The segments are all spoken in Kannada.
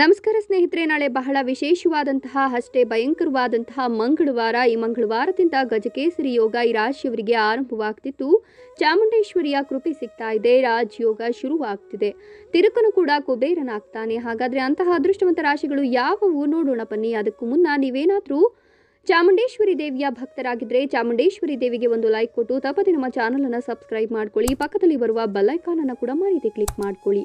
ನಮಸ್ಕಾರ ಸ್ನೇಹಿತರೆ ನಾಳೆ ಬಹಳ ವಿಶೇಷವಾದಂತಹ ಅಷ್ಟೇ ಭಯಂಕರವಾದಂತಹ ಮಂಗಳವಾರ ಈ ಮಂಗಳವಾರದಿಂದ ಗಜಕೇಸರಿ ಯೋಗ ಈ ರಾಶಿಯವರಿಗೆ ಆರಂಭವಾಗ್ತಿತ್ತು ಚಾಮುಂಡೇಶ್ವರಿಯ ಕೃಪೆ ಸಿಗ್ತಾ ಇದೆ ರಾಜಯೋಗ ಶುರುವಾಗ್ತಿದೆ ತಿರುಕನು ಕೂಡ ಕುಬೇರನಾಗ್ತಾನೆ ಹಾಗಾದರೆ ಅಂತಹ ಅದೃಷ್ಟವಂತ ರಾಶಿಗಳು ಯಾವುವು ನೋಡೋಣ ಬನ್ನಿ ಅದಕ್ಕೂ ಮುನ್ನ ನೀವೇನಾದರೂ ಚಾಮುಂಡೇಶ್ವರಿ ದೇವಿಯ ಭಕ್ತರಾಗಿದ್ದರೆ ಚಾಮುಂಡೇಶ್ವರಿ ದೇವಿಗೆ ಒಂದು ಲೈಕ್ ಕೊಟ್ಟು ತಪ್ಪದೆ ನಮ್ಮ ಚಾನಲನ್ನು ಸಬ್ಸ್ಕ್ರೈಬ್ ಮಾಡ್ಕೊಳ್ಳಿ ಪಕ್ಕದಲ್ಲಿ ಬರುವ ಬೆಲ್ಲೈಕಾನನ್ನು ಕೂಡ ಮಾಹಿತಿ ಕ್ಲಿಕ್ ಮಾಡ್ಕೊಳ್ಳಿ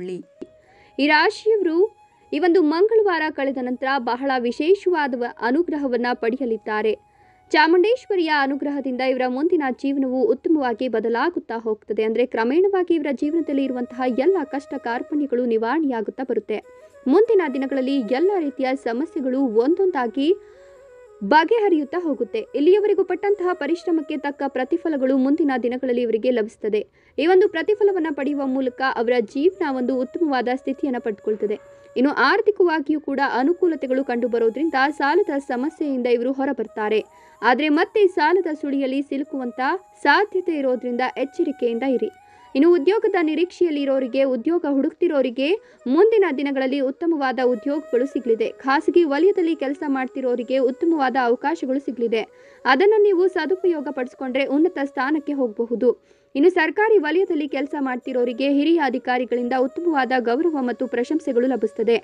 ಸುಳ್ಳಿ ಈ ರಾಶಿಯವರು ಈ ಒಂದು ಮಂಗಳವಾರ ಕಳೆದ ನಂತರ ಬಹಳ ವಿಶೇಷವಾದ ಅನುಗ್ರಹವನ್ನು ಪಡೆಯಲಿದ್ದಾರೆ ಚಾಮುಂಡೇಶ್ವರಿಯ ಅನುಗ್ರಹದಿಂದ ಇವರ ಮುಂದಿನ ಜೀವನವು ಉತ್ತಮವಾಗಿ ಬದಲಾಗುತ್ತಾ ಹೋಗ್ತದೆ ಅಂದರೆ ಕ್ರಮೇಣವಾಗಿ ಇವರ ಜೀವನದಲ್ಲಿ ಇರುವಂತಹ ಎಲ್ಲ ಕಷ್ಟ ಕಾರ್ಪಣ್ಯಗಳು ನಿವಾರಣೆಯಾಗುತ್ತಾ ಬರುತ್ತೆ ಮುಂದಿನ ದಿನಗಳಲ್ಲಿ ಎಲ್ಲ ರೀತಿಯ ಸಮಸ್ಯೆಗಳು ಒಂದೊಂದಾಗಿ ಬಗೆಹರಿಯುತ್ತಾ ಹೋಗುತ್ತೆ ಇಲ್ಲಿಯವರೆಗೂ ಪಟ್ಟಂತಹ ಪರಿಶ್ರಮಕ್ಕೆ ತಕ್ಕ ಪ್ರತಿಫಲಗಳು ಮುಂದಿನ ದಿನಗಳಲ್ಲಿ ಇವರಿಗೆ ಲಭಿಸುತ್ತದೆ ಈ ಒಂದು ಪ್ರತಿಫಲವನ್ನು ಪಡೆಯುವ ಮೂಲಕ ಅವರ ಜೀವನ ಒಂದು ಉತ್ತಮವಾದ ಸ್ಥಿತಿಯನ್ನು ಪಡೆದುಕೊಳ್ತದೆ ಇನ್ನು ಆರ್ಥಿಕವಾಗಿಯೂ ಕೂಡ ಅನುಕೂಲತೆಗಳು ಕಂಡು ಬರೋದ್ರಿಂದ ಸಾಲದ ಸಮಸ್ಯೆಯಿಂದ ಇವರು ಹೊರಬರ್ತಾರೆ ಆದರೆ ಮತ್ತೆ ಸಾಲದ ಸುಳಿಯಲ್ಲಿ ಸಿಲುಕುವಂತ ಸಾಧ್ಯತೆ ಇರೋದ್ರಿಂದ ಎಚ್ಚರಿಕೆಯಿಂದ ಇರಿ ಇನ್ನು ಉದ್ಯೋಗದ ನಿರೀಕ್ಷೆಯಲ್ಲಿರೋರಿಗೆ ಉದ್ಯೋಗ ಹುಡುಕ್ತಿರೋರಿಗೆ ಮುಂದಿನ ದಿನಗಳಲ್ಲಿ ಉತ್ತಮವಾದ ಉದ್ಯೋಗಗಳು ಸಿಗಲಿದೆ ಖಾಸಗಿ ವಲಯದಲ್ಲಿ ಕೆಲಸ ಮಾಡ್ತಿರೋರಿಗೆ ಉತ್ತಮವಾದ ಅವಕಾಶಗಳು ಸಿಗಲಿದೆ ಅದನ್ನು ನೀವು ಸದುಪಯೋಗ ಪಡಿಸಿಕೊಂಡ್ರೆ ಉನ್ನತ ಸ್ಥಾನಕ್ಕೆ ಹೋಗಬಹುದು ಇನ್ನು ಸರ್ಕಾರಿ ವಲಯದಲ್ಲಿ ಕೆಲಸ ಮಾಡ್ತಿರೋರಿಗೆ ಹಿರಿಯ ಅಧಿಕಾರಿಗಳಿಂದ ಉತ್ತಮವಾದ ಗೌರವ ಮತ್ತು ಪ್ರಶಂಸೆಗಳು ಲಭಿಸುತ್ತದೆ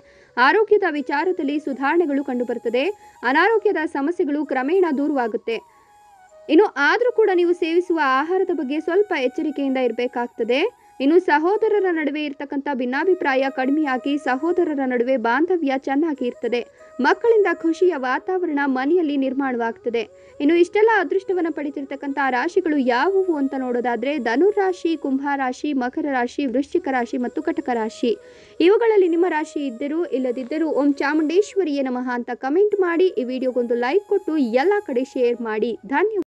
ಆರೋಗ್ಯದ ವಿಚಾರದಲ್ಲಿ ಸುಧಾರಣೆಗಳು ಕಂಡುಬರುತ್ತದೆ ಅನಾರೋಗ್ಯದ ಸಮಸ್ಯೆಗಳು ಕ್ರಮೇಣ ದೂರವಾಗುತ್ತೆ ಇನ್ನು ಆದರೂ ಕೂಡ ನೀವು ಸೇವಿಸುವ ಆಹಾರದ ಬಗ್ಗೆ ಸ್ವಲ್ಪ ಎಚ್ಚರಿಕೆಯಿಂದ ಇರಬೇಕಾಗ್ತದೆ ಇನ್ನು ಸಹೋದರರ ನಡುವೆ ಇರತಕ್ಕಂಥ ಭಿನ್ನಾಭಿಪ್ರಾಯ ಕಡಿಮೆಯಾಗಿ ಸಹೋದರರ ನಡುವೆ ಬಾಂಧವ್ಯ ಚೆನ್ನಾಗಿ ಇರ್ತದೆ ಮಕ್ಕಳಿಂದ ಖುಷಿಯ ವಾತಾವರಣ ಮನೆಯಲ್ಲಿ ನಿರ್ಮಾಣವಾಗ್ತದೆ ಇನ್ನು ಇಷ್ಟೆಲ್ಲ ಅದೃಷ್ಟವನ್ನು ಪಡೆದಿರ್ತಕ್ಕಂಥ ರಾಶಿಗಳು ಯಾವುವು ಅಂತ ನೋಡೋದಾದ್ರೆ ಧನುರಾಶಿ ರಾಶಿ ಮಕರ ರಾಶಿ ವೃಶ್ಚಿಕ ರಾಶಿ ಮತ್ತು ಕಟಕ ರಾಶಿ ಇವುಗಳಲ್ಲಿ ನಿಮ್ಮ ರಾಶಿ ಇದ್ದರೂ ಇಲ್ಲದಿದ್ದರೂ ಓಂ ಚಾಮುಂಡೇಶ್ವರಿಯೇ ನಮಃ ಅಂತ ಕಮೆಂಟ್ ಮಾಡಿ ಈ ವಿಡಿಯೋಗೊಂದು ಲೈಕ್ ಕೊಟ್ಟು ಎಲ್ಲ ಕಡೆ ಶೇರ್ ಮಾಡಿ ಧನ್ಯವಾದ